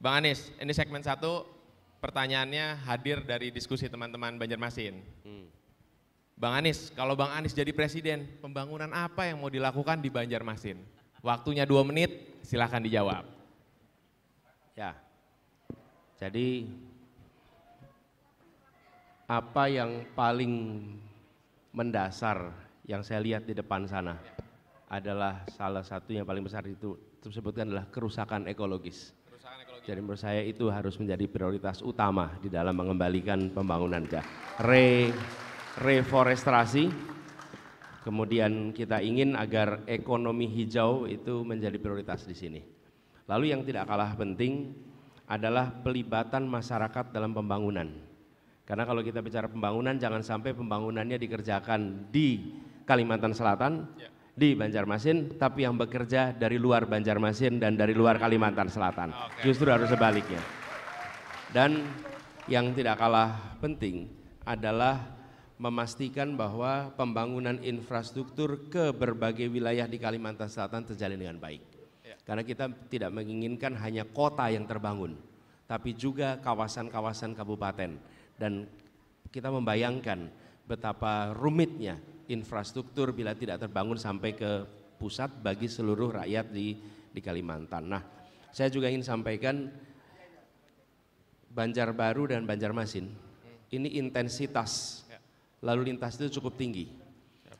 Bang Anies, ini segmen satu pertanyaannya hadir dari diskusi teman-teman Banjarmasin. Hmm. Bang Anies, kalau Bang Anies jadi presiden, pembangunan apa yang mau dilakukan di Banjarmasin? Waktunya dua menit, silahkan dijawab. Ya, jadi apa yang paling mendasar yang saya lihat di depan sana adalah salah satu yang paling besar itu tersebutkan adalah kerusakan ekologis. Jadi menurut saya itu harus menjadi prioritas utama di dalam mengembalikan pembangunan. Re, reforestasi, kemudian kita ingin agar ekonomi hijau itu menjadi prioritas di sini. Lalu yang tidak kalah penting adalah pelibatan masyarakat dalam pembangunan. Karena kalau kita bicara pembangunan, jangan sampai pembangunannya dikerjakan di Kalimantan Selatan, ya di Banjarmasin, tapi yang bekerja dari luar Banjarmasin dan dari luar Kalimantan Selatan. Okay. Justru harus sebaliknya. Dan yang tidak kalah penting adalah memastikan bahwa pembangunan infrastruktur ke berbagai wilayah di Kalimantan Selatan terjalin dengan baik. Ya. Karena kita tidak menginginkan hanya kota yang terbangun, tapi juga kawasan-kawasan kabupaten. Dan kita membayangkan betapa rumitnya infrastruktur bila tidak terbangun sampai ke pusat bagi seluruh rakyat di di Kalimantan. Nah, saya juga ingin sampaikan Banjarbaru dan Banjarmasin ini intensitas ya. lalu lintas itu cukup tinggi.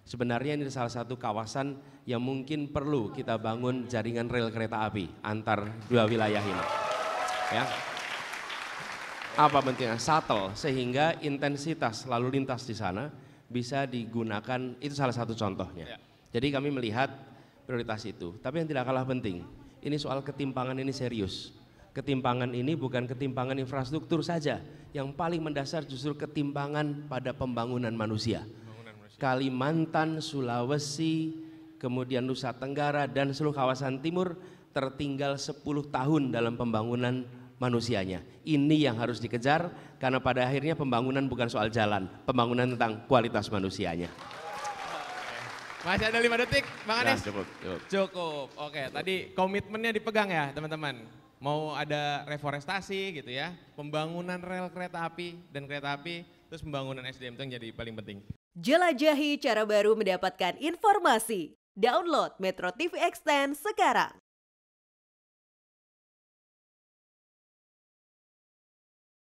Sebenarnya ini salah satu kawasan yang mungkin perlu kita bangun jaringan rel kereta api antar dua wilayah ini. Ya. Apa pentingnya? Satel sehingga intensitas lalu lintas di sana bisa digunakan itu salah satu contohnya. Ya. Jadi kami melihat prioritas itu. Tapi yang tidak kalah penting, ini soal ketimpangan ini serius. Ketimpangan ini bukan ketimpangan infrastruktur saja, yang paling mendasar justru ketimpangan pada pembangunan manusia. Pembangunan manusia. Kalimantan, Sulawesi, kemudian Nusa Tenggara dan seluruh kawasan timur tertinggal 10 tahun dalam pembangunan manusianya. Ini yang harus dikejar karena pada akhirnya pembangunan bukan soal jalan, pembangunan tentang kualitas manusianya. Masih ada lima detik, Bang ya, Anies. Nah, cukup, cukup. Cukup. Oke, cukup. tadi komitmennya dipegang ya, teman-teman. Mau ada reforestasi gitu ya, pembangunan rel kereta api dan kereta api, terus pembangunan SDM itu yang jadi paling penting. Jelajahi cara baru mendapatkan informasi. Download Metro TV Extend sekarang.